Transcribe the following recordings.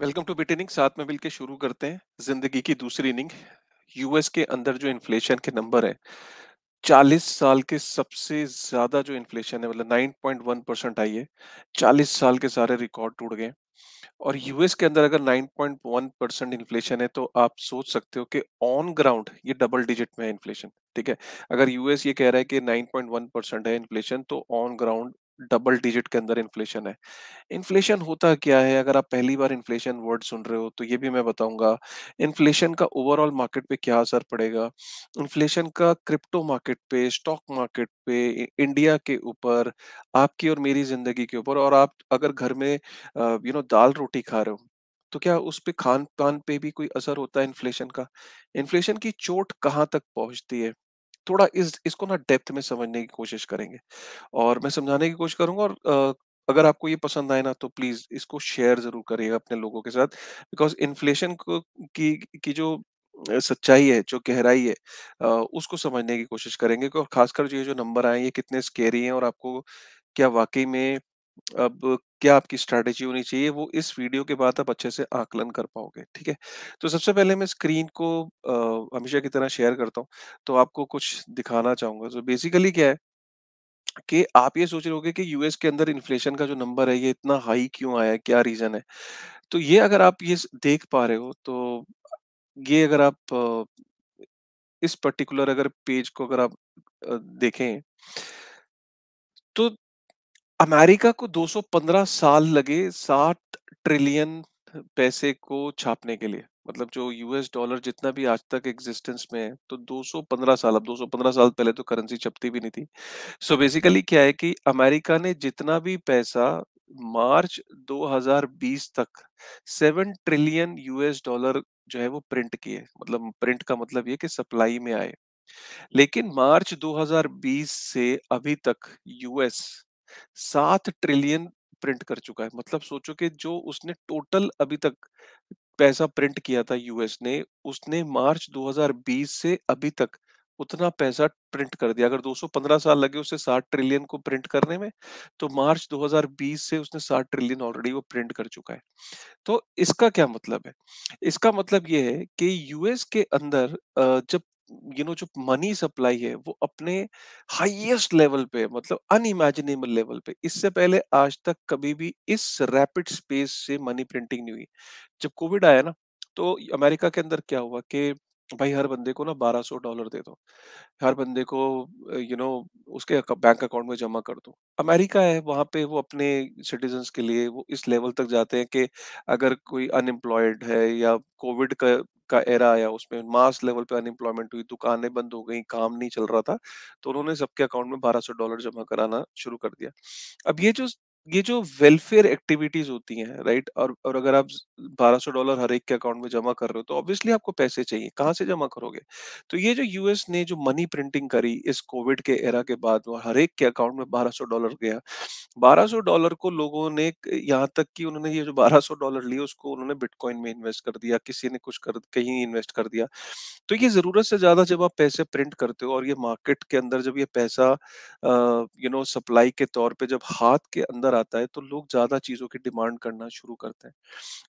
Welcome two bit inning साथ में मिलकर शुरू करते हैं जिंदगी की दूसरी इनिंग यूएस के अंदर जो इन्फ्लेशन के नंबर है 40 साल के सबसे ज्यादा जो इन्फ्लेशन है मतलब 9.1 परसेंट आई है चालीस साल के सारे रिकॉर्ड टूट गए और यूएस के अंदर अगर 9.1 परसेंट इन्फ्लेशन है तो आप सोच सकते हो कि ऑन ग्राउंड ये डबल डिजिट में है इन्फ्लेशन ठीक है अगर यूएस ये कह रहा है कि 9.1 परसेंट है इन्फ्लेशन तो ऑन ग्राउंड डबल डिजिट के अंदर इन्फ्लेशन है इन्फ्लेशन होता क्या है अगर आप पहली बार इन्फ्लेशन वर्ड सुन रहे हो तो ये भी मैं बताऊंगा इन्फ्लेशन का ओवरऑल मार्केट पे क्या असर पड़ेगा इन्फ्लेशन का क्रिप्टो मार्केट पे स्टॉक मार्केट पे इंडिया के ऊपर आपकी और मेरी जिंदगी के ऊपर और आप अगर घर में यू नो दाल रोटी खा रहे हो तो क्या उस पे खान पान पे भी कोई असर होता है इन्फ्लेशन का इन्फ्लेशन की चोट कहाँ तक पहुंचती है थोड़ा इस इसको ना डेप्थ में समझने की कोशिश करेंगे और मैं समझाने की कोशिश करूंगा और अगर आपको ये पसंद आए ना तो प्लीज इसको शेयर जरूर करिएगा अपने लोगों के साथ बिकॉज इन्फ्लेशन को की की जो सच्चाई है जो गहराई है उसको समझने की कोशिश करेंगे और खासकर जो ये जो नंबर आए ये कितने स्केरी हैं और आपको क्या वाकई में अब क्या आपकी स्ट्रैटेजी होनी चाहिए वो इस वीडियो के बाद आप अच्छे से आकलन कर पाओगे ठीक है तो सबसे पहले मैं स्क्रीन को हमेशा की तरह शेयर करता हूँ तो आपको कुछ दिखाना चाहूंगा तो बेसिकली क्या है कि आप ये सोच रहे होगे कि यूएस के अंदर इन्फ्लेशन का जो नंबर है ये इतना हाई क्यों आया है, क्या रीजन है तो ये अगर आप ये देख पा रहे हो तो ये अगर आप इस पर्टिकुलर अगर पेज को अगर आप देखें तो अमेरिका को 215 साल लगे 60 ट्रिलियन पैसे को छापने के लिए मतलब जो यूएस डॉलर जितना भी आज तक एग्जिस्टेंस में है तो 215 साल अब 215 साल पहले तो करेंसी छपती भी नहीं थी सो so बेसिकली क्या है कि अमेरिका ने जितना भी पैसा मार्च 2020 तक 7 ट्रिलियन यूएस डॉलर जो है वो प्रिंट किए मतलब प्रिंट का मतलब ये कि सप्लाई में आए लेकिन मार्च 2020 से अभी तक यूएस सात ट्रिलियन प्रिंट कर चुका है मतलब सोचो कि जो उसने टोटल अभी तक पैसा प्रिंट किया था यूएस ने उसने मार्च 2020 से अभी तक उतना पैसा प्रिंट कर दिया अगर 215 साल लगे उसे 60 ट्रिलियन को प्रिंट करने में तो मार्च 2020 से उसने 60 ट्रिलियन ऑलरेडी वो प्रिंट कर चुका है तो इसका क्या मतलब है इसका मतलब ये है कि यूएस के अंदर जब यू नो जो मनी सप्लाई है वो अपने हाईएस्ट लेवल पे मतलब अनइमेजिनेबल लेवल पे इससे पहले आज तक कभी भी इस रैपिड स्पेस से मनी प्रिंटिंग नहीं हुई जब कोविड आया ना तो अमेरिका के अंदर क्या हुआ कि भाई हर बंदे को ना 1200 डॉलर दे दो। हर बंदे को यू नो उसके बैंक अकाउंट में जमा कर दो। अमेरिका है वहाँ पे वो अपने सिटिज़न्स के लिए वो इस लेवल तक जाते हैं कि अगर कोई अनएम्प्लॉयड है या कोविड का का एरा आया उसमें मास लेवल पे अनएम्प्लॉयमेंट हुई, दुकानें बंद हो गई काम नहीं चल रहा था, तो उन्होंने सबके अकाउंट में 1200 डॉलर जमा कराना शुरू कर दिया। अब ये जो ये जो वेलफेयर एक्टिविटीज होती हैं राइट और और अगर आप बारह डॉलर हर एक के अकाउंट में जमा कर रहे हो तो ऑब्वियसली आपको पैसे चाहिए कहाँ से जमा करोगे तो ये जो यूएस ने जो मनी प्रिंटिंग करी इस कोविड के एरा के बाद और हर एक के अकाउंट में बारह डॉलर गया बारह डॉलर को लोगों ने यहाँ तक कि उन्होंने ये जो बारह डॉलर लिए उसको उन्होंने बिटकॉइन में इन्वेस्ट कर दिया किसी ने कुछ कर कहीं इन्वेस्ट कर दिया तो ये जरूरत से ज्यादा जब आप पैसे प्रिंट करते हो और ये मार्केट के अंदर जब ये पैसा यू नो सप्लाई के तौर पर जब हाथ के अंदर अंदर आता है तो लोग ज्यादा चीजों की डिमांड करना शुरू करते हैं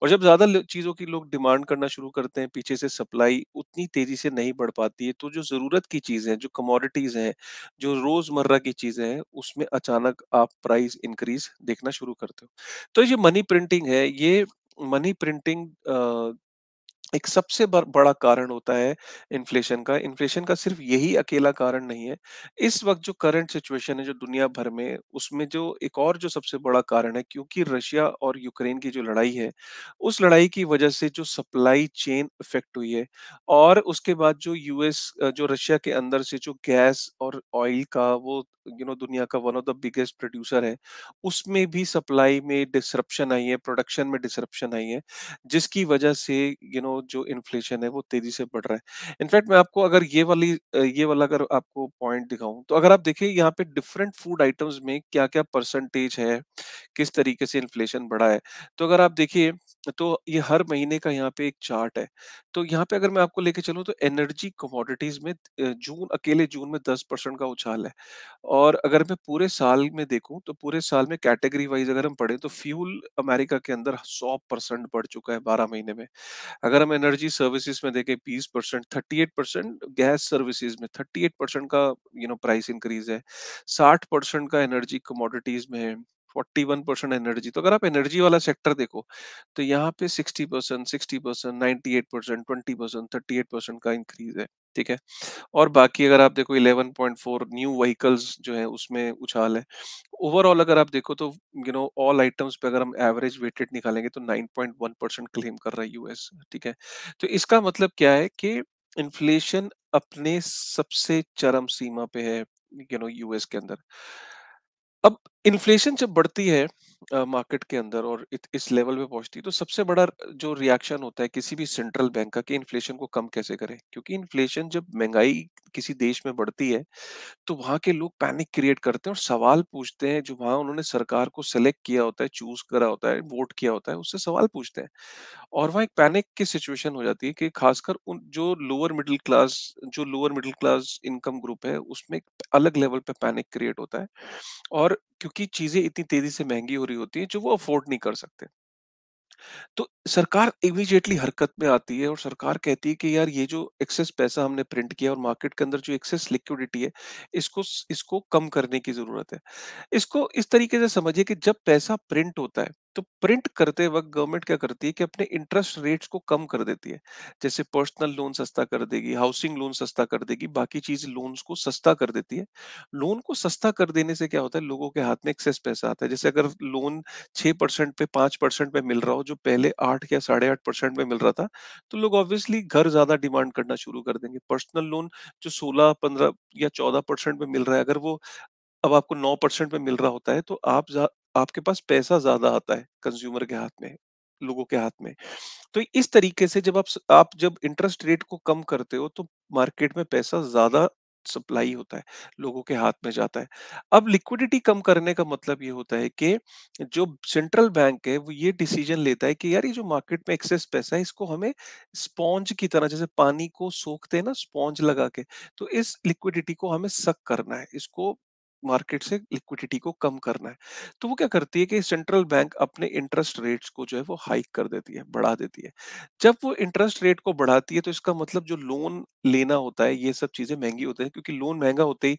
और जब ज्यादा चीजों की लोग डिमांड करना शुरू करते हैं पीछे से सप्लाई उतनी तेजी से नहीं बढ़ पाती है तो जो जरूरत की चीजें हैं जो कमोडिटीज हैं जो रोजमर्रा की चीजें हैं उसमें अचानक आप प्राइस इंक्रीज देखना शुरू करते हो तो ये मनी प्रिंटिंग है ये मनी प्रिंटिंग एक सबसे बड़ा कारण होता है इन्फ्लेशन का इन्फ्लेशन का सिर्फ यही अकेला कारण नहीं है इस वक्त जो करंट सिचुएशन है जो दुनिया भर में उसमें जो एक और जो सबसे बड़ा कारण है क्योंकि रशिया और यूक्रेन की जो लड़ाई है उस लड़ाई की वजह से जो सप्लाई चेन इफेक्ट हुई है और उसके बाद जो यूएस जो रशिया के अंदर से जो गैस और ऑयल का वो यू नो दुनिया का one of the biggest producer है उसमें भी सप्लाई में डिसरप्शन आई है प्रोडक्शन में डिसरप्शन आई है जिसकी वजह से यू नो जो इन्फ्लेशन है वो तेजी से बढ़ रहा है इनफैक्ट मैं आपको अगर ये वाली ये वाला अगर आपको पॉइंट दिखाऊं तो अगर आप देखें यहाँ पे डिफरेंट फूड आइटम्स में क्या क्या परसेंटेज है किस तरीके से इन्फ्लेशन बढ़ा है तो अगर आप देखिए तो ये हर महीने का यहाँ पे एक चार्ट है तो यहाँ पे अगर मैं आपको लेके चलूँ तो एनर्जी कमोडिटीज में जून अकेले जून में दस परसेंट का उछाल है और अगर मैं पूरे साल में देखूँ तो पूरे साल में कैटेगरी वाइज अगर हम पढ़े तो फ्यूल अमेरिका के अंदर सौ परसेंट बढ़ चुका है बारह महीने में अगर हम एनर्जी सर्विसेज में देखें बीस percent thirty eight percent gas services में थर्टी एट परसेंट का यू नो प्राइस इंक्रीज है साठ परसेंट का एनर्जी कमोडिटीज में है फोर्टी वन परसेंट एनर्जी तो अगर आप एनर्जी वाला सेक्टर देखो तो यहाँ पे sixty percent sixty percent ninety eight percent twenty percent thirty eight percent का इंक्रीज है ठीक है और बाकी अगर आप देखो 11.4 न्यू व्हीकल्स जो है उसमें उछाल है ओवरऑल अगर आप देखो तो यू नो ऑल आइटम्स पे अगर हम एवरेज वेटेड निकालेंगे तो 9.1 परसेंट क्लेम कर रहा है यूएस ठीक है तो इसका मतलब क्या है कि इन्फ्लेशन अपने सबसे चरम सीमा पे है यू नो यूएस के अंदर अब इन्फ्लेशन जब बढ़ती है मार्केट के अंदर और इत, इस लेवल पे पहुंचती है तो सबसे बड़ा जो रिएक्शन होता है किसी भी सेंट्रल बैंक का कि इन्फ्लेशन को कम कैसे करें क्योंकि इन्फ्लेशन जब महंगाई किसी देश में बढ़ती है तो वहाँ के लोग पैनिक क्रिएट करते हैं और सवाल पूछते हैं जो वहाँ उन्होंने सरकार को सेलेक्ट किया होता है चूज करा होता है वोट किया होता है उससे सवाल पूछते हैं और वहाँ एक पैनिक की सिचुएशन हो जाती है कि खासकर उन जो लोअर मिडिल क्लास जो lower middle class income group है उसमें अलग लेवल पे पैनिक क्रिएट होता है और क्योंकि चीजें इतनी तेजी से महंगी हो रही मजबूरी होती है जो वो अफोर्ड नहीं कर सकते तो सरकार इमीजिएटली हरकत में आती है और सरकार कहती है कि यार ये जो एक्सेस पैसा हमने प्रिंट किया और मार्केट के अंदर जो एक्सेस लिक्विडिटी है इसको इसको कम करने की जरूरत है इसको इस तरीके से समझिए कि जब पैसा प्रिंट होता है तो प्रिंट करते वक्त गवर्नमेंट क्या करती है कि अपने इंटरेस्ट रेट्स को कम कर देती है जैसे पर्सनल लोन सस्ता कर देगी हाउसिंग लोन सस्ता कर देगी बाकी चीज लोन्स को सस्ता कर देती है लोन को सस्ता कर देने से क्या होता है लोगों के हाथ में एक्सेस पैसा आता है जैसे अगर लोन छह परसेंट पे पांच परसेंट पे मिल रहा हो जो पहले आठ या साढ़े आठ परसेंट पे मिल रहा था तो लोग ऑब्वियसली घर ज्यादा डिमांड करना शुरू कर देंगे पर्सनल लोन जो सोलह पंद्रह या चौदह परसेंट पे मिल रहा है अगर वो अब आपको नौ परसेंट पे मिल रहा होता है तो आप आपके पास पैसा ज्यादा आता है कंज्यूमर के हाथ में लोगों के हाथ में तो इस तरीके से जब आप आप जब इंटरेस्ट रेट को कम करते हो तो मार्केट में पैसा ज्यादा सप्लाई होता है लोगों के हाथ में जाता है अब लिक्विडिटी कम करने का मतलब ये होता है कि जो सेंट्रल बैंक है वो ये डिसीजन लेता है कि यार ये जो मार्केट में एक्सेस पैसा है इसको हमें स्पॉन्ज की तरह जैसे पानी को सोखते हैं ना स्पॉन्ज लगा के तो इस लिक्विडिटी को हमें सक करना है इसको मार्केट से लिक्विडिटी को कम करना है तो वो क्या करती है कि सेंट्रल बैंक अपने इंटरेस्ट रेट्स को जो है वो हाइक कर देती है बढ़ा देती है जब वो इंटरेस्ट रेट को बढ़ाती है तो इसका मतलब जो लोन लेना होता है ये सब चीजें महंगी होती है क्योंकि लोन महंगा होते ही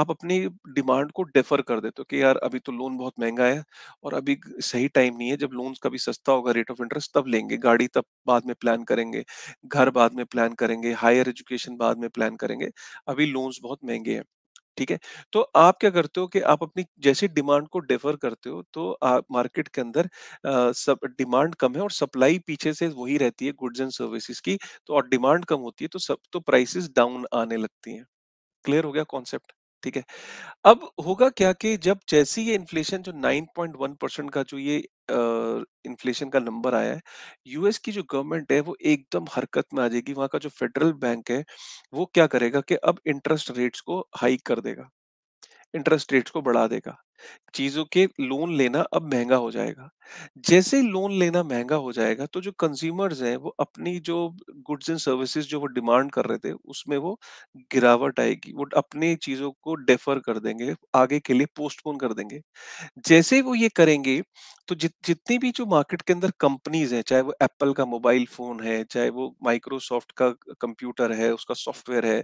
आप अपनी डिमांड को डेफर कर देते हो कि यार अभी तो लोन बहुत महंगा है और अभी सही टाइम नहीं है जब लोन कभी सस्ता होगा रेट ऑफ इंटरेस्ट तब लेंगे गाड़ी तब बाद में प्लान करेंगे घर बाद में प्लान करेंगे हायर एजुकेशन बाद में प्लान करेंगे अभी लोन्स बहुत महंगे हैं ठीक है तो आप क्या करते हो कि आप अपनी जैसी डिमांड को डेफर करते हो तो आप मार्केट के अंदर सब डिमांड कम है और सप्लाई पीछे से वही रहती है गुड्स एंड सर्विसेज की तो और डिमांड कम होती है तो सब तो प्राइसेस डाउन आने लगती हैं क्लियर हो गया कॉन्सेप्ट ठीक है अब होगा क्या कि जब जैसे ये इन्फ्लेशन जो 9.1 परसेंट का जो ये इन्फ्लेशन का नंबर आया है यूएस की जो गवर्नमेंट है वो एकदम हरकत में आ जाएगी वहां का जो फेडरल बैंक है वो क्या करेगा कि अब इंटरेस्ट रेट्स को हाइक कर देगा इंटरेस्ट रेट्स को बढ़ा देगा चीजों के लोन लेना अब महंगा हो जाएगा जैसे ही लोन लेना महंगा हो जाएगा तो जो कंज्यूमर्स हैं वो अपनी जो गुड्स एंड सर्विसेज जो वो डिमांड कर रहे थे उसमें वो गिरावट आएगी वो अपने चीजों को डेफर कर देंगे आगे के लिए पोस्टपोन कर देंगे जैसे वो ये करेंगे तो जि, जितनी भी जो मार्केट के अंदर कंपनीज हैं चाहे वो एप्पल का मोबाइल फोन है चाहे वो माइक्रोसॉफ्ट का कंप्यूटर है उसका सॉफ्टवेयर है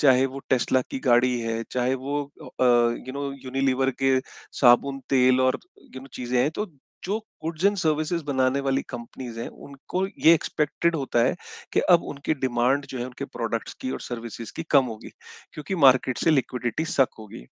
चाहे वो टेस्ला की गाड़ी है चाहे वो यू नो यूनिलीवर के साबुन तेल और यू नो चीजें हैं तो जो गुड्स एंड सर्विसेज बनाने वाली कंपनीज हैं उनको ये एक्सपेक्टेड होता है कि अब उनकी डिमांड जो है उनके प्रोडक्ट्स की और सर्विसेज की कम होगी क्योंकि मार्केट से लिक्विडिटी सक होगी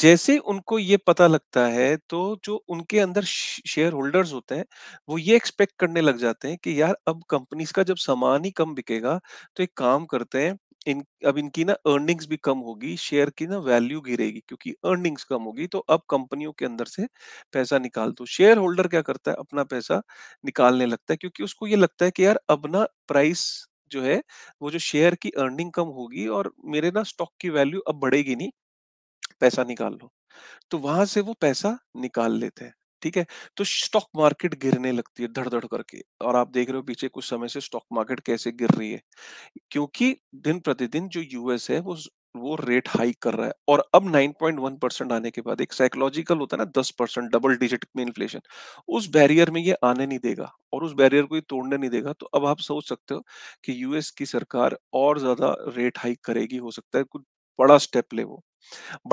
जैसे उनको ये पता लगता है तो जो उनके अंदर शेयर होल्डर्स होते हैं वो ये एक्सपेक्ट करने लग जाते हैं कि यार अब कंपनीज का जब सामान ही कम बिकेगा तो एक काम करते हैं इन अब इनकी ना अर्निंग्स भी कम होगी शेयर की ना वैल्यू गिरेगी क्योंकि अर्निंग्स कम होगी तो अब कंपनियों के अंदर से पैसा निकाल दो शेयर होल्डर क्या करता है अपना पैसा निकालने लगता है क्योंकि उसको ये लगता है कि यार अब ना प्राइस जो है वो जो शेयर की अर्निंग कम होगी और मेरे ना स्टॉक की वैल्यू अब बढ़ेगी नहीं पैसा निकाल लो तो वहां से वो पैसा निकाल लेते हैं ठीक है तो स्टॉक मार्केट गिरने लगती है धड़धड़ करके और आप देख रहे हो पीछे कुछ समय से स्टॉक मार्केट कैसे गिर रही है क्योंकि दिन प्रतिदिन जो यूएस है वो वो रेट हाई कर रहा है और अब 9.1 परसेंट आने के बाद एक साइकोलॉजिकल होता है ना 10 परसेंट डबल डिजिट में इन्फ्लेशन उस बैरियर में ये आने नहीं देगा और उस बैरियर को ये तोड़ने नहीं देगा तो अब आप सोच सकते हो कि यूएस की सरकार और ज्यादा रेट हाइक करेगी हो सकता है कुछ बड़ा स्टेप ले वो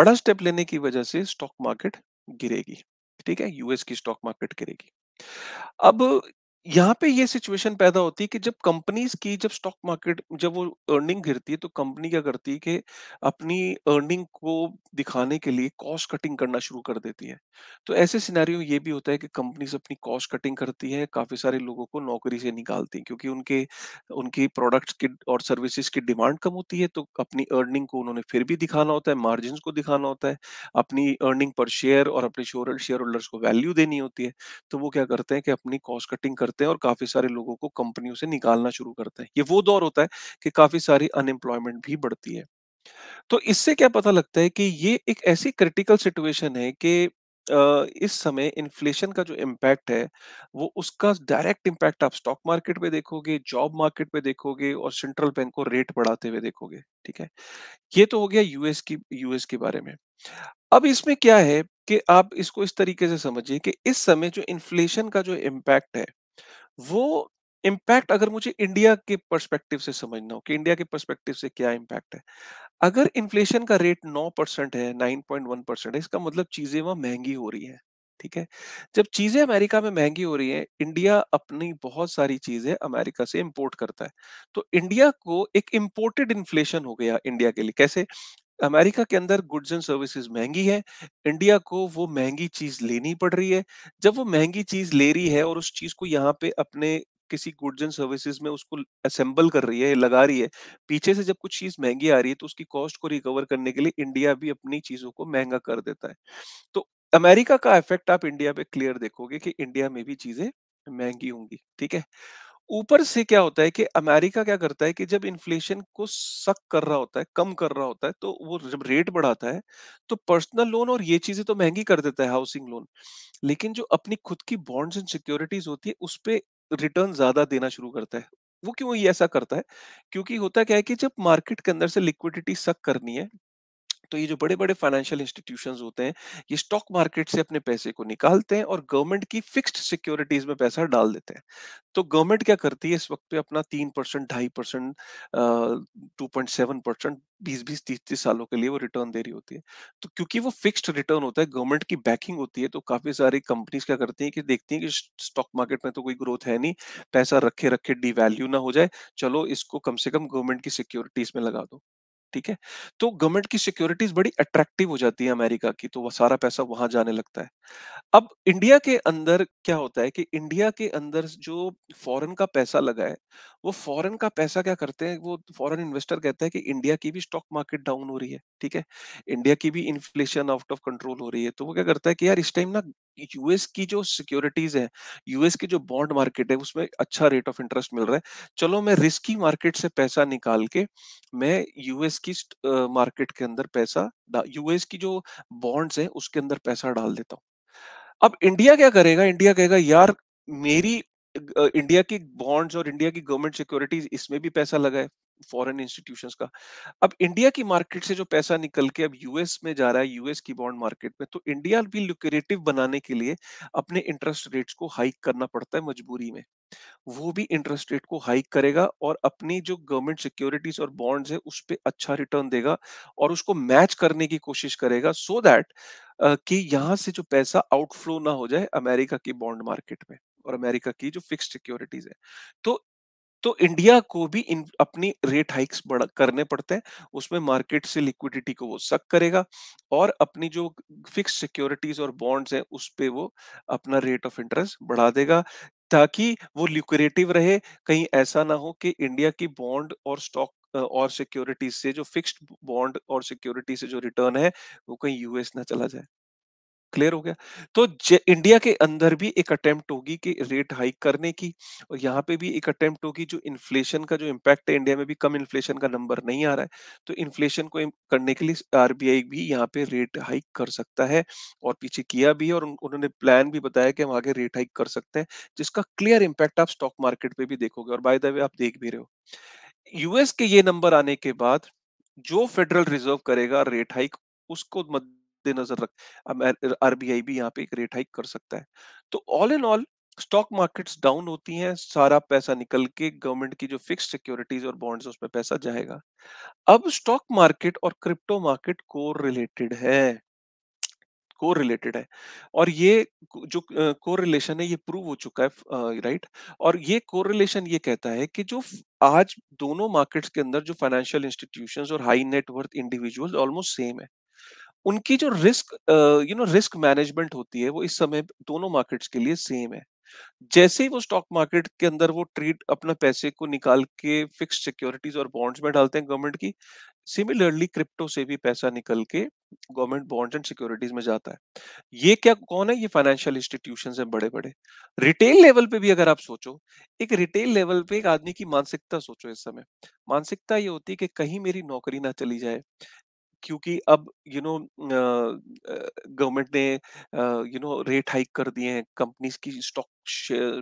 बड़ा स्टेप लेने की वजह से स्टॉक मार्केट गिरेगी ठीक है यूएस की स्टॉक मार्केट गिरेगी अब यहाँ पे ये सिचुएशन पैदा होती है कि जब कंपनीज की जब स्टॉक मार्केट जब वो अर्निंग गिरती है तो कंपनी क्या करती है कि अपनी अर्निंग को दिखाने के लिए कॉस्ट कटिंग करना शुरू कर देती है तो ऐसे सिनेरियो ये भी होता है कि कंपनीज अपनी कॉस्ट कटिंग करती है काफी सारे लोगों को नौकरी से निकालती है क्योंकि उनके उनकी प्रोडक्ट्स की और सर्विसेज की डिमांड कम होती है तो अपनी अर्निंग को उन्होंने फिर भी दिखाना होता है मार्जिन को दिखाना होता है अपनी अर्निंग पर शेयर और अपने शेयर होल्डर्स को वैल्यू देनी होती है तो वो क्या करते हैं कि अपनी कॉस्ट कटिंग करते हैं और काफी सारे लोगों को कंपनियों से निकालना शुरू करते हैं ये वो दौर होता है कि काफी सारी अनएम्प्लॉयमेंट भी बढ़ती है तो इससे क्या पता लगता है कि ये एक ऐसी क्रिटिकल सिचुएशन है कि इस समय इन्फ्लेशन का जो इम्पैक्ट है वो उसका डायरेक्ट इम्पैक्ट आप स्टॉक मार्केट पे देखोगे जॉब मार्केट पे देखोगे और सेंट्रल बैंक को रेट बढ़ाते हुए देखोगे ठीक है ये तो हो गया यूएस की यूएस के बारे में अब इसमें क्या है कि आप इसको इस तरीके से समझिए कि इस समय जो इन्फ्लेशन का जो इम्पैक्ट है वो इम्पैक्ट अगर मुझे इंडिया के परस्पेक्टिव से समझना हो कि इंडिया के परस्पेक्टिव से क्या इम्पैक्ट है अगर इन्फ्लेशन का रेट 9 परसेंट है 9.1 परसेंट है इसका मतलब चीजें वहां महंगी हो रही है ठीक है जब चीजें अमेरिका में महंगी हो रही है इंडिया अपनी बहुत सारी चीजें अमेरिका से इंपोर्ट करता है तो इंडिया को एक इंपोर्टेड इन्फ्लेशन हो गया इंडिया के लिए कैसे अमेरिका के अंदर गुड्स एंड सर्विसेज महंगी है इंडिया को वो महंगी चीज लेनी पड़ रही है जब वो महंगी चीज ले रही है और उस चीज को यहाँ पे अपने किसी गुड्स एंड सर्विसेज में उसको असेंबल कर रही है लगा रही है पीछे से जब कुछ चीज महंगी आ रही है तो उसकी कॉस्ट को रिकवर करने के लिए इंडिया भी अपनी चीजों को महंगा कर देता है तो अमेरिका का इफेक्ट आप इंडिया पे क्लियर देखोगे कि इंडिया में भी चीजें महंगी होंगी ठीक है ऊपर से क्या होता है कि अमेरिका क्या करता है कि जब इन्फ्लेशन को सक कर रहा होता है कम कर रहा होता है तो वो जब रेट बढ़ाता है तो पर्सनल लोन और ये चीजें तो महंगी कर देता है हाउसिंग लोन लेकिन जो अपनी खुद की बॉन्ड्स एंड सिक्योरिटीज होती है उस पर रिटर्न ज्यादा देना शुरू करता है वो क्यों ये ऐसा करता है क्योंकि होता क्या है कि जब मार्केट के अंदर से लिक्विडिटी सक करनी है तो ये जो बड़े बड़े फाइनेंशियल इंस्टीट्यूशंस होते हैं ये स्टॉक मार्केट से अपने पैसे को निकालते हैं और गवर्नमेंट की फिक्स्ड सिक्योरिटीज में पैसा डाल देते हैं तो गवर्नमेंट क्या करती है इस वक्त पे अपना तीन परसेंट ढाई percent two point seven percent बीस बीस तीस तीस सालों के लिए वो रिटर्न दे रही होती है तो क्योंकि वो फिक्स्ड रिटर्न होता है गवर्नमेंट की बैकिंग होती है तो काफी सारी कंपनीज क्या करती है कि देखती है कि स्टॉक मार्केट में तो कोई ग्रोथ है नहीं पैसा रखे रखे डिवैल्यू ना हो जाए चलो इसको कम से कम गवर्नमेंट की सिक्योरिटीज में लगा दो ठीक है तो गवर्नमेंट की सिक्योरिटीज बड़ी अट्रैक्टिव हो जाती है अमेरिका की तो वह सारा पैसा वहां जाने लगता है अब इंडिया के अंदर क्या होता है कि इंडिया के अंदर जो फॉरेन का पैसा लगा है वो फॉरेन का पैसा क्या करते हैं वो फॉरेन इन्वेस्टर कहता है कि इंडिया की भी स्टॉक मार्केट डाउन हो रही है ठीक है इंडिया की भी इन्फ्लेशन आउट ऑफ कंट्रोल हो रही है तो वो क्या करता है कि यार इस टाइम ना यूएस की जो सिक्योरिटीज है यूएस की जो बॉन्ड मार्केट है उसमें अच्छा रेट ऑफ इंटरेस्ट मिल रहा है चलो मैं रिस्की मार्केट से पैसा निकाल के मैं यूएस की मार्केट के अंदर पैसा यूएस की जो बॉन्ड्स है उसके अंदर पैसा डाल देता हूँ अब इंडिया क्या करेगा इंडिया कहेगा यार मेरी इंडिया की बॉन्ड्स और इंडिया की गवर्नमेंट सिक्योरिटीज इसमें भी पैसा लगाए फॉरेन इंस्टीट्यूशंस का अब इंडिया की मार्केट से जो पैसा निकल के अब यूएस में जा रहा है यूएस की बॉन्ड मार्केट में तो इंडिया भी लुक्रेटिव बनाने के लिए अपने इंटरेस्ट रेट्स को हाइक करना पड़ता है मजबूरी में वो भी इंटरेस्ट रेट को हाइक करेगा और अपनी जो गवर्नमेंट सिक्योरिटीज और बॉन्ड्स है उस पर अच्छा रिटर्न देगा और उसको मैच करने की कोशिश करेगा सो so दैट uh, कि यहाँ से जो पैसा आउटफ्लो ना हो जाए अमेरिका की बॉन्ड मार्केट में और अमेरिका की जो फिक्स सिक्योरिटीज है तो तो इंडिया को भी इन अपनी रेट हाइक्स करने पड़ते हैं उसमें मार्केट से लिक्विडिटी को वो सक करेगा और अपनी जो फिक्स सिक्योरिटीज और बॉन्ड्स हैं उस पर वो अपना रेट ऑफ इंटरेस्ट बढ़ा देगा ताकि वो लिक्विडेटिव रहे कहीं ऐसा ना हो कि इंडिया की बॉन्ड और स्टॉक और सिक्योरिटीज से जो फिक्स्ड बॉन्ड और सिक्योरिटी से जो रिटर्न है वो कहीं यूएस ना चला जाए क्लियर हो गया तो इंडिया के अंदर भी एक अटेम्प्ट होगी कि रेट हाइक करने की और यहाँ पे भी एक अटेम्प्ट होगी जो इन्फ्लेशन का जो इम्पैक्ट है इंडिया में भी कम इन्फ्लेशन का नंबर नहीं आ रहा है तो इन्फ्लेशन को करने के लिए आरबीआई भी यहाँ पे रेट हाइक कर सकता है और पीछे किया भी और उन्होंने प्लान भी बताया कि हम आगे रेट हाइक कर सकते हैं जिसका क्लियर इम्पैक्ट आप स्टॉक मार्केट पर भी देखोगे और बाय द वे आप देख भी रहे हो यूएस के ये नंबर आने के बाद जो फेडरल रिजर्व करेगा रेट हाइक उसको मद पे नजर रख आरबीआई भी यहाँ पे एक रेट हाइक कर सकता है तो all in all stock markets down होती हैं सारा पैसा निकल के गवर्नमेंट की जो फिक्स सिक्योरिटीज और बॉन्ड्स उसमें पैसा जाएगा अब स्टॉक मार्केट और क्रिप्टो मार्केट को रिलेटेड है को रिलेटेड है और ये जो को रिलेशन है ये प्रूव हो चुका है राइट और ये को रिलेशन ये कहता है कि जो आज दोनों मार्केट्स के अंदर जो फाइनेंशियल इंस्टीट्यूशंस और high net worth individual almost same है उनकी जो risk you know risk management होती है वो इस समय दोनों मार्केट्स के लिए सेम है जैसे ही वो स्टॉक मार्केट के अंदर वो ट्रेड अपना पैसे को निकाल के फिक्स सिक्योरिटीज और बॉन्ड्स में डालते हैं गवर्नमेंट की सिमिलरली क्रिप्टो से भी पैसा निकल के गवर्नमेंट बॉन्ड्स एंड सिक्योरिटीज में जाता है ये क्या कौन है ये फाइनेंशियल इंस्टीट्यूशन है बड़े बड़े रिटेल लेवल पे भी अगर आप सोचो एक रिटेल लेवल पे एक आदमी की मानसिकता सोचो इस समय मानसिकता ये होती है कि कहीं मेरी नौकरी ना चली जाए क्योंकि अब यू नो गवर्नमेंट ने यू नो रेट हाइक कर दिए हैं कंपनीज की स्टॉक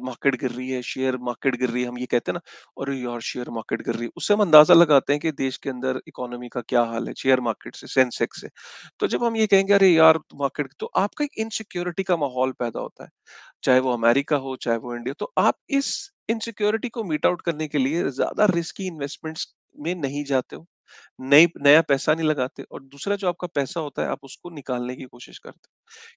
मार्केट गिर रही है शेयर मार्केट गिर रही है हम ये कहते हैं ना और यार शेयर मार्केट गिर रही है उससे हम अंदाजा लगाते हैं कि देश के अंदर इकोनॉमी का क्या हाल है शेयर मार्केट से सेंसेक्स से तो जब हम ये कहेंगे अरे यार मार्केट तो आपका एक इनसिक्योरिटी का माहौल पैदा होता है चाहे वो अमेरिका हो चाहे वो इंडिया तो आप इस इनसिक्योरिटी को मीट आउट करने के लिए ज्यादा रिस्की इन्वेस्टमेंट्स में नहीं जाते हो नई नया पैसा नहीं लगाते और दूसरा जो आपका पैसा होता है आप उसको निकालने की कोशिश करते हो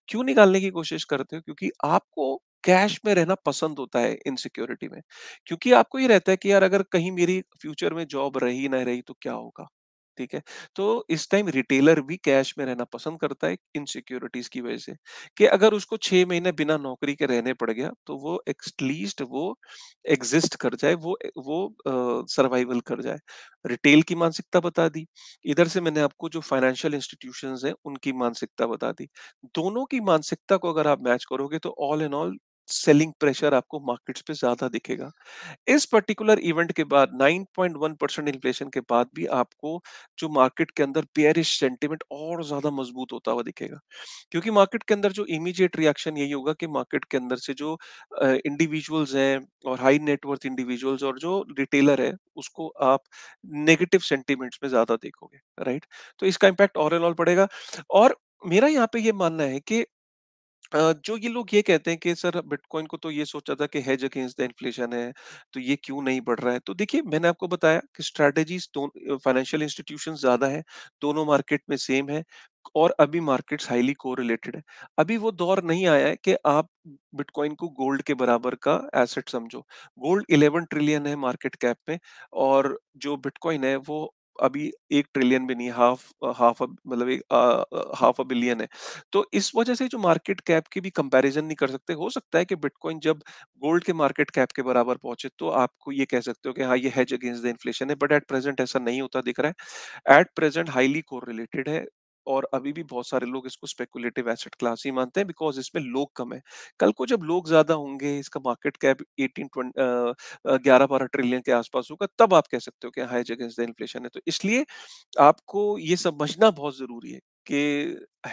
क्यों निकालने की कोशिश करते हो क्योंकि आपको कैश में रहना पसंद होता है इनसिक्योरिटी में क्योंकि आपको ये रहता है कि यार अगर कहीं मेरी फ्यूचर में जॉब रही ना रही तो क्या होगा ठीक है तो इस टाइम रिटेलर भी कैश में रहना पसंद करता है इन सिक्योरिटीज की वजह से कि अगर उसको छह महीने बिना नौकरी के रहने पड़ गया तो वो एटलीस्ट वो एग्जिस्ट कर जाए वो वो सर्वाइवल uh, कर जाए रिटेल की मानसिकता बता दी इधर से मैंने आपको जो फाइनेंशियल इंस्टीट्यूशन है उनकी मानसिकता बता दी दोनों की मानसिकता को अगर आप मैच करोगे तो all and all selling pressure आपको मार्केट्स पे ज्यादा दिखेगा इस पर्टिकुलर इवेंट के बाद 9.1 परसेंट इन्फ्लेशन के बाद भी आपको जो मार्केट के अंदर बेयरिश सेंटिमेंट और ज्यादा मजबूत होता हुआ दिखेगा क्योंकि मार्केट के अंदर जो इमीडिएट रिएक्शन यही होगा कि मार्केट के अंदर से जो इंडिविजुअल्स uh, हैं और हाई नेटवर्थ इंडिविजुअल्स और जो रिटेलर है उसको आप नेगेटिव सेंटिमेंट्स में ज्यादा देखोगे राइट right? तो इसका इम्पैक्ट ऑल एंड ऑल पड़ेगा और मेरा यहाँ पे ये मानना है कि जो ये लोग ये कहते हैं कि सर बिटकॉइन को तो ये सोचा था कि हेज अगेंस्ट द इन्फ्लेशन है तो ये क्यों नहीं बढ़ रहा है तो देखिए मैंने आपको बताया कि स्ट्रेटजीज दोनों फाइनेंशियल इंस्टीट्यूशन ज्यादा है दोनों मार्केट में सेम है और अभी मार्केट्स हाईली को रिलेटेड है अभी वो दौर नहीं आया है कि आप बिटकॉइन को गोल्ड के बराबर का एसेट समझो गोल्ड 11 ट्रिलियन है मार्केट कैप में और जो बिटकॉइन है वो अभी एक ट्रिलियन भी नहीं हाफ हाफ मतलब एक हाफ अ बिलियन है तो इस वजह से जो मार्केट कैप की भी कंपैरिजन नहीं कर सकते हो सकता है कि बिटकॉइन जब गोल्ड के मार्केट कैप के बराबर पहुंचे तो आपको ये कह सकते हो कि हाँ ये हैज अगेंस्ट द इन्फ्लेशन है बट एट प्रेजेंट ऐसा नहीं होता दिख रहा है एट प्रेजेंट हाईली कोर है और अभी भी बहुत सारे लोग इसको स्पेकुलेटिव एसेट क्लास ही मानते हैं बिकॉज इसमें लोग कम है कल को जब लोग ज्यादा होंगे इसका मार्केट कैप एटीन ग्यारह बारह ट्रिलियन के आसपास होगा तब आप कह सकते हो कि हाई जगह इन्फ्लेशन है तो इसलिए आपको ये समझना बहुत जरूरी है कि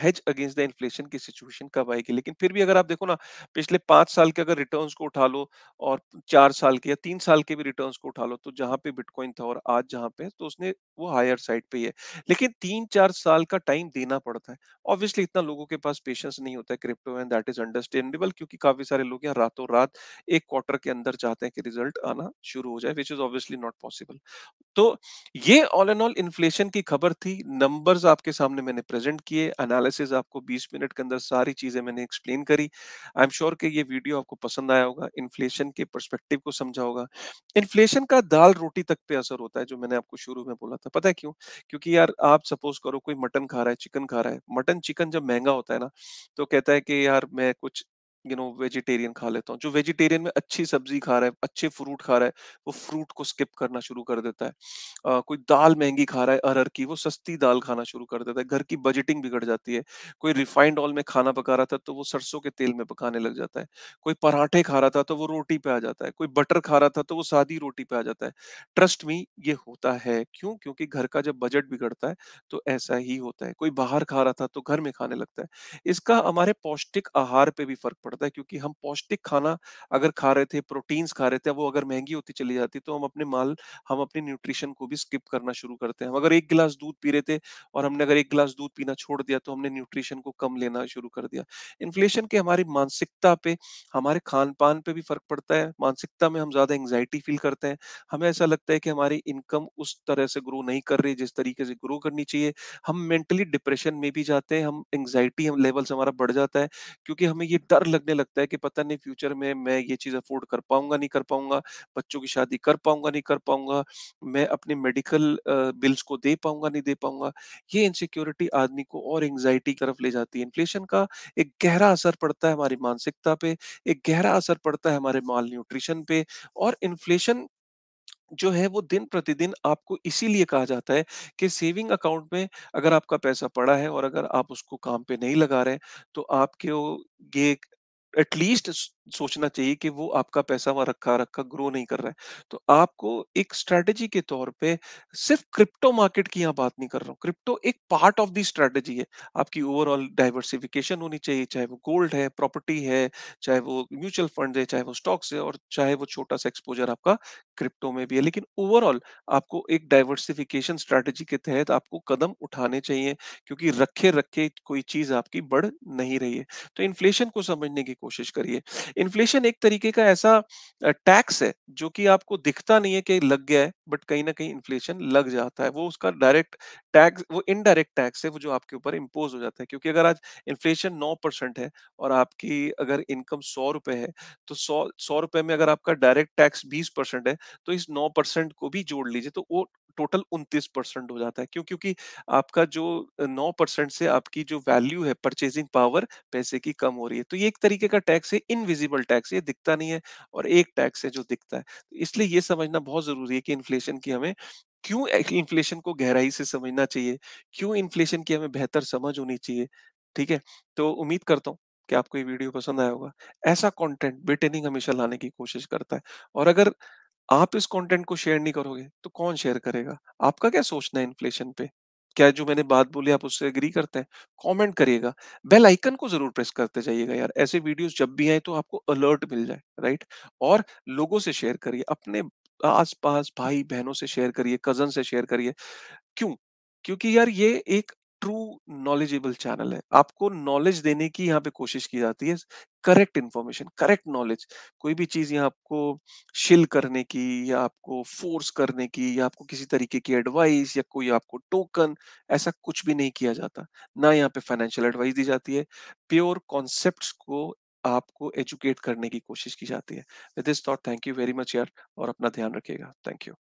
हेज अगेंस्ट द इन्फ्लेशन की सिचुएशन कब आएगी लेकिन फिर भी अगर आप देखो ना पिछले पांच साल के अगर रिटर्न्स को उठा लो और चार साल के या तीन साल के भी रिटर्न्स को उठा लो तो जहां पे बिटकॉइन था और आज जहां पे तो उसने वो हायर साइड पे ही है लेकिन तीन चार साल का टाइम देना पड़ता है ऑब्वियसली इतना लोगों के पास पेशेंस नहीं होता है crypto and that is understandable क्योंकि काफी सारे लोग यहाँ रातों रात एक क्वार्टर के अंदर चाहते हैं कि रिजल्ट आना शुरू हो जाए which is obviously not possible तो ये ऑल एंड ऑल इन्फ्लेशन की खबर थी नंबर्स आपके सामने मैंने प्रेजेंट किए एनालिस एनालिसिस आपको 20 मिनट के अंदर सारी चीज़ें मैंने एक्सप्लेन करी आई एम श्योर कि ये वीडियो आपको पसंद आया होगा इन्फ्लेशन के परस्पेक्टिव को समझा होगा इन्फ्लेशन का दाल रोटी तक पे असर होता है जो मैंने आपको शुरू में बोला था पता है क्यों क्योंकि यार आप सपोज करो कोई मटन खा रहा है चिकन खा रहा है मटन चिकन जब महंगा होता है ना तो कहता है कि यार मैं कुछ यू नो वेजिटेरियन खा लेता हूँ जो वेजिटेरियन में अच्छी सब्जी खा रहा है अच्छे फ्रूट खा रहा है वो फ्रूट को स्किप करना शुरू कर देता है आ, कोई दाल महंगी खा रहा है अरहर की वो सस्ती दाल खाना शुरू कर देता है घर की बजटिंग बिगड़ जाती है कोई रिफाइंड ऑयल में खाना पका रहा था तो वो सरसों के तेल में पकाने लग जाता है कोई पराठे खा रहा था तो वो रोटी पे आ जाता है कोई बटर खा रहा था तो वो सादी रोटी पे आ जाता है ट्रस्ट मी ये होता है क्यों क्योंकि घर का जब बजट बिगड़ता है तो ऐसा ही होता है कोई बाहर खा रहा था तो घर में खाने लगता है इसका हमारे पौष्टिक आहार पे भी फर्क पड़ता पड़ता है क्योंकि हम पौष्टिक खाना अगर खा रहे थे प्रोटीन्स खा रहे थे वो अगर महंगी होती चली जाती तो हम अपने माल हम अपने न्यूट्रिशन को भी स्किप करना शुरू करते हैं हम अगर एक गिलास दूध पी रहे थे और हमने अगर एक गिलास दूध पीना छोड़ दिया तो हमने न्यूट्रिशन को कम लेना शुरू कर दिया इन्फ्लेशन के हमारी मानसिकता पे हमारे खान पान पे भी फर्क पड़ता है मानसिकता में हम ज्यादा एंग्जाइटी फील करते हैं हमें ऐसा लगता है कि हमारी इनकम उस तरह से ग्रो नहीं कर रही जिस तरीके से ग्रो करनी चाहिए हम मेंटली डिप्रेशन में भी जाते हैं हम एंग्जाइटी लेवल्स हमारा बढ़ जाता है क्योंकि हमें ये डर लग लगने लगता है कि पता नहीं फ्यूचर में मैं ये चीज़ अफोर्ड कर पाऊंगा नहीं कर पाऊंगा बच्चों की शादी कर पाऊंगा नहीं कर पाऊंगा मैं अपने मेडिकल बिल्स को दे पाऊंगा नहीं दे पाऊंगा ये इनसिक्योरिटी आदमी को और एंगजाइटी की तरफ ले जाती है इन्फ्लेशन का एक गहरा असर पड़ता है हमारी मानसिकता पे एक गहरा असर पड़ता है हमारे माल न्यूट्रिशन पे और इन्फ्लेशन जो है वो दिन प्रतिदिन आपको इसीलिए कहा जाता है कि सेविंग अकाउंट में अगर आपका पैसा पड़ा है और अगर आप उसको काम पे नहीं लगा रहे तो आपके ये at least सोचना चाहिए कि वो आपका पैसा वहां रखा रखा ग्रो नहीं कर रहा है तो आपको एक स्ट्रेटजी के तौर पे सिर्फ क्रिप्टो मार्केट की यहाँ बात नहीं कर रहा हूँ क्रिप्टो एक पार्ट ऑफ दी स्ट्रेटजी है आपकी ओवरऑल डाइवर्सिफिकेशन होनी चाहिए चाहे वो गोल्ड है प्रॉपर्टी है चाहे वो म्यूचुअल फंड है चाहे वो स्टॉक्स है और चाहे वो छोटा सा एक्सपोजर आपका क्रिप्टो में भी है लेकिन ओवरऑल आपको एक डाइवर्सिफिकेशन स्ट्रेटजी के तहत आपको कदम उठाने चाहिए क्योंकि रखे रखे कोई चीज आपकी बढ़ नहीं रही है तो इन्फ्लेशन को समझने की कोशिश करिए इन्फ्लेशन एक तरीके का ऐसा टैक्स है जो कि आपको दिखता नहीं है कि लग गया है बट कहीं ना कहीं इन्फ्लेशन लग जाता है वो उसका डायरेक्ट टैक्स वो इनडायरेक्ट टैक्स है वो जो आपके ऊपर इम्पोज हो जाता है क्योंकि अगर आज इन्फ्लेशन नौ परसेंट है और आपकी अगर इनकम सौ रुपए है तो सौ सौ रुपए में अगर आपका डायरेक्ट टैक्स बीस परसेंट है तो इस नौ परसेंट को भी जोड़ लीजिए तो वो टोटल उनतीस परसेंट हो जाता है क्यों क्योंकि आपका जो नौ परसेंट से आपकी जो वैल्यू है परचेजिंग पावर पैसे की कम हो रही है तो ये एक तरीके का टैक्स है इनविजिबल टैक्स ये दिखता नहीं है और एक टैक्स है जो दिखता है तो इसलिए ये समझना बहुत जरूरी है कि इन्फ्लेशन की हमें क्यों इन्फ्लेशन को गहराई से समझना चाहिए क्यों इन्फ्लेशन की हमें बेहतर समझ होनी चाहिए ठीक है तो उम्मीद करता हूँ कि आपको ये वीडियो पसंद आया होगा ऐसा कंटेंट ब्रिटेनिंग हमेशा लाने की कोशिश करता है और अगर आप इस कंटेंट को शेयर नहीं करोगे तो कौन शेयर करेगा आपका क्या सोचना है इन्फ्लेशन पे क्या जो मैंने बात बोली आप उससे एग्री करते हैं कमेंट करिएगा बेल आइकन को जरूर प्रेस करते जाइएगा यार ऐसे वीडियोस जब भी आए तो आपको अलर्ट मिल जाए राइट और लोगों से शेयर करिए अपने आसपास भाई बहनों से शेयर करिए कजन से शेयर करिए क्यों क्योंकि यार ये एक ट्रू नॉलेजेबल चैनल है आपको नॉलेज देने की यहाँ पे कोशिश की जाती है करेक्ट इन्फॉर्मेशन करेक्ट नॉलेज कोई भी चीज़ यहाँ आपको शिल करने की या आपको फोर्स करने की या आपको किसी तरीके की एडवाइस या कोई आपको टोकन ऐसा कुछ भी नहीं किया जाता ना यहाँ पे फाइनेंशियल एडवाइस दी जाती है प्योर कॉन्सेप्ट को आपको एजुकेट करने की कोशिश की जाती है with this thought thank you very much यार और अपना ध्यान रखिएगा थैंक यू